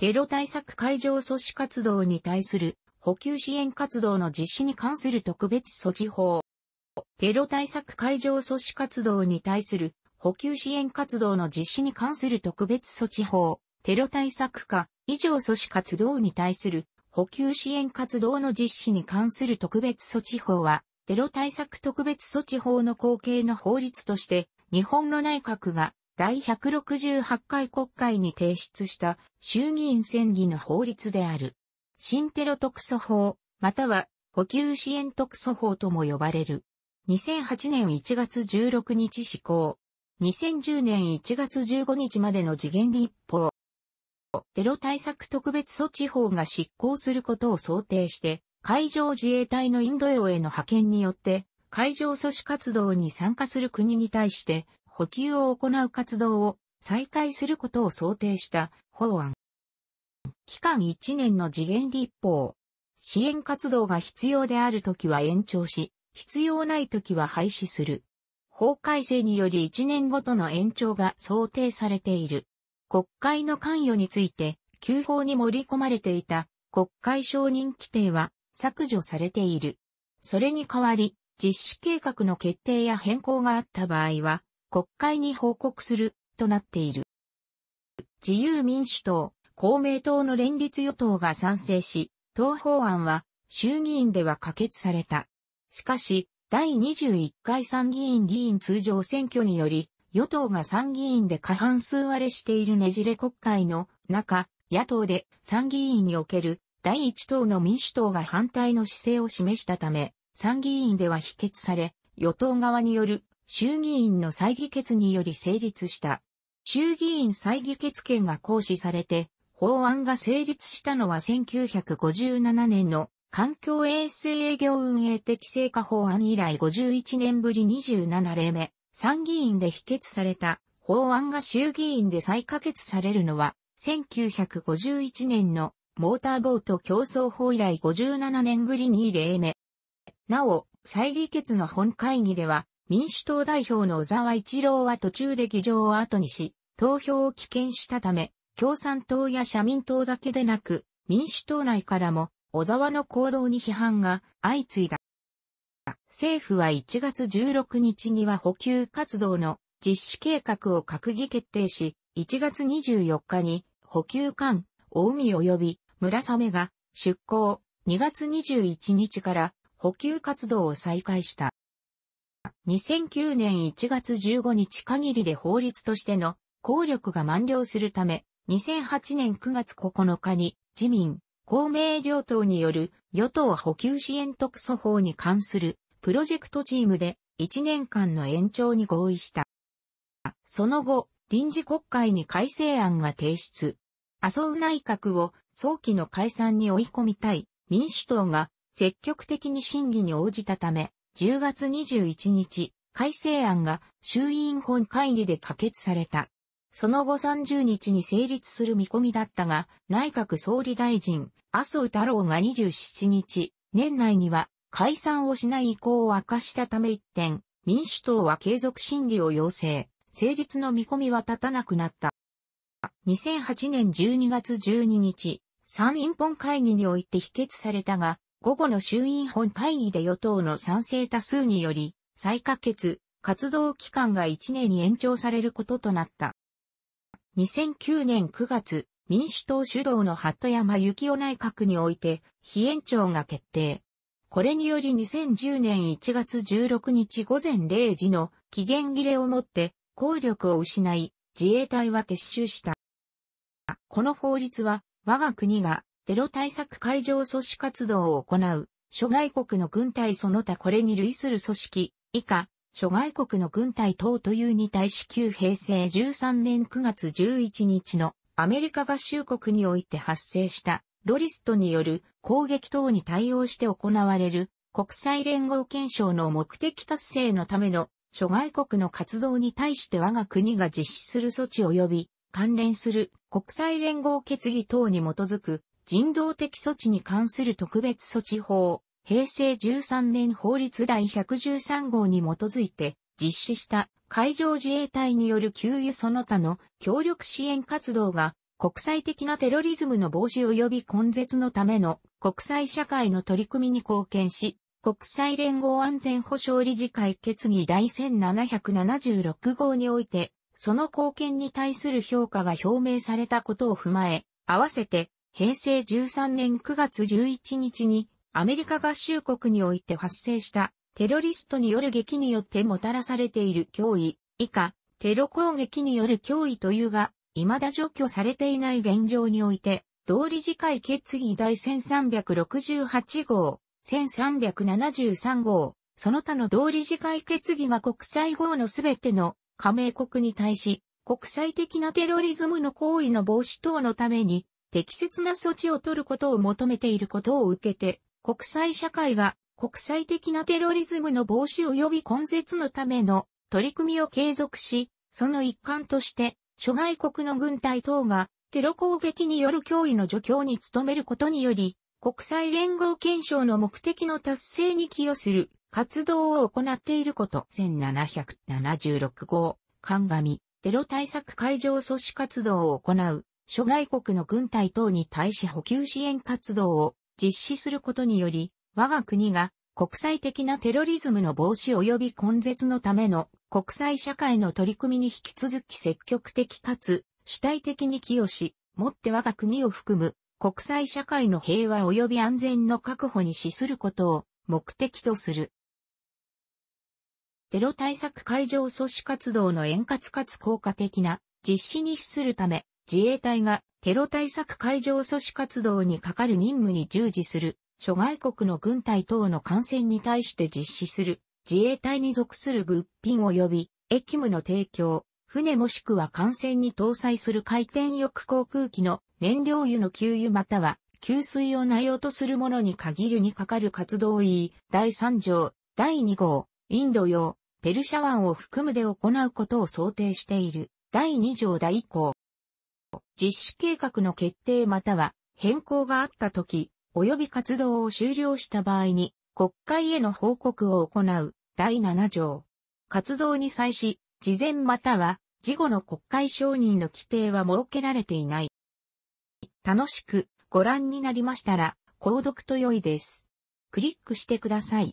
テロ対策会場阻止活動に対する補給支援活動の実施に関する特別措置法。テロ対策会場阻止活動に対する補給支援活動の実施に関する特別措置法。テロ対策課以上阻止活動に対する補給支援活動の実施に関する特別措置法は、テロ対策特別措置法の後継の法律として、日本の内閣が第168回国会に提出した衆議院選議の法律である。新テロ特措法、または補給支援特措法とも呼ばれる。2008年1月16日施行。2010年1月15日までの次元立法。テロ対策特別措置法が執行することを想定して、海上自衛隊のインド洋への派遣によって、海上阻止活動に参加する国に対して、補給を行う活動を再開することを想定した法案。期間1年の次元立法。支援活動が必要であるときは延長し、必要ないときは廃止する。法改正により1年ごとの延長が想定されている。国会の関与について、旧法に盛り込まれていた国会承認規定は削除されている。それに代わり、実施計画の決定や変更があった場合は、国会に報告するとなっている。自由民主党、公明党の連立与党が賛成し、党法案は衆議院では可決された。しかし、第21回参議院議員通常選挙により、与党が参議院で過半数割れしているねじれ国会の中、野党で参議院における第一党の民主党が反対の姿勢を示したため、参議院では否決され、与党側による衆議院の再議決により成立した。衆議院再議決権が行使されて、法案が成立したのは1957年の環境衛生営業運営適正化法案以来51年ぶり27例目、参議院で否決された法案が衆議院で再可決されるのは、1951年のモーターボート競争法以来57年ぶり2例目。なお、再議決の本会議では、民主党代表の小沢一郎は途中で議場を後にし、投票を棄権したため、共産党や社民党だけでなく、民主党内からも、小沢の行動に批判が相次いだ。政府は1月16日には補給活動の実施計画を閣議決定し、1月24日に補給艦、大海及び村雨が出港、2月21日から補給活動を再開した。2009年1月15日限りで法律としての効力が満了するため、2008年9月9日に自民、公明両党による与党補給支援特措法に関するプロジェクトチームで1年間の延長に合意した。その後、臨時国会に改正案が提出。麻生内閣を早期の解散に追い込みたい民主党が積極的に審議に応じたため、10月21日、改正案が衆院本会議で可決された。その後30日に成立する見込みだったが、内閣総理大臣、麻生太郎が27日、年内には解散をしない意向を明かしたため一点、民主党は継続審議を要請、成立の見込みは立たなくなった。2008年12月12日、参院本会議において否決されたが、午後の衆院本会議で与党の賛成多数により、再可決、活動期間が1年に延長されることとなった。2009年9月、民主党主導の鳩山幸男内閣において、非延長が決定。これにより2010年1月16日午前0時の期限切れをもって、効力を失い、自衛隊は撤収した。この法律は、我が国がテロ対策会場組織活動を行う、諸外国の軍隊その他これに類する組織、以下、諸外国の軍隊等というに対し旧平成13年9月11日のアメリカ合衆国において発生したロリストによる攻撃等に対応して行われる国際連合憲章の目的達成のための諸外国の活動に対して我が国が実施する措置及び関連する国際連合決議等に基づく人道的措置に関する特別措置法、平成13年法律第113号に基づいて実施した海上自衛隊による給油その他の協力支援活動が国際的なテロリズムの防止及び根絶のための国際社会の取り組みに貢献し、国際連合安全保障理事会決議第1776号において、その貢献に対する評価が表明されたことを踏まえ、合わせて平成13年9月11日にアメリカ合衆国において発生したテロリストによる劇によってもたらされている脅威以下テロ攻撃による脅威というが未だ除去されていない現状において同理事会決議第1368号1373号その他の同理事会決議が国際号のすべての加盟国に対し国際的なテロリズムの行為の防止等のために適切な措置を取ることを求めていることを受けて、国際社会が国際的なテロリズムの防止及び根絶のための取り組みを継続し、その一環として、諸外国の軍隊等がテロ攻撃による脅威の除去に努めることにより、国際連合憲章の目的の達成に寄与する活動を行っていること。1776号、鑑み、テロ対策会場阻止活動を行う。諸外国の軍隊等に対し補給支援活動を実施することにより、我が国が国際的なテロリズムの防止及び根絶のための国際社会の取り組みに引き続き積極的かつ主体的に寄与し、もって我が国を含む国際社会の平和及び安全の確保に資することを目的とする。テロ対策会場阻止活動の円滑かつ効果的な実施に資するため、自衛隊がテロ対策海上阻止活動に係る任務に従事する諸外国の軍隊等の艦船に対して実施する自衛隊に属する物品及び駅務の提供、船もしくは艦船に搭載する回転翼航空機の燃料油の給油または給水を内容とするものに限るに係る活動を言い、第3条、第2号、インド洋、ペルシャ湾を含むで行うことを想定している。第2条第1項、実施計画の決定または変更があった時、及び活動を終了した場合に、国会への報告を行う、第7条。活動に際し、事前または、事後の国会承認の規定は設けられていない。楽しくご覧になりましたら、購読と良いです。クリックしてください。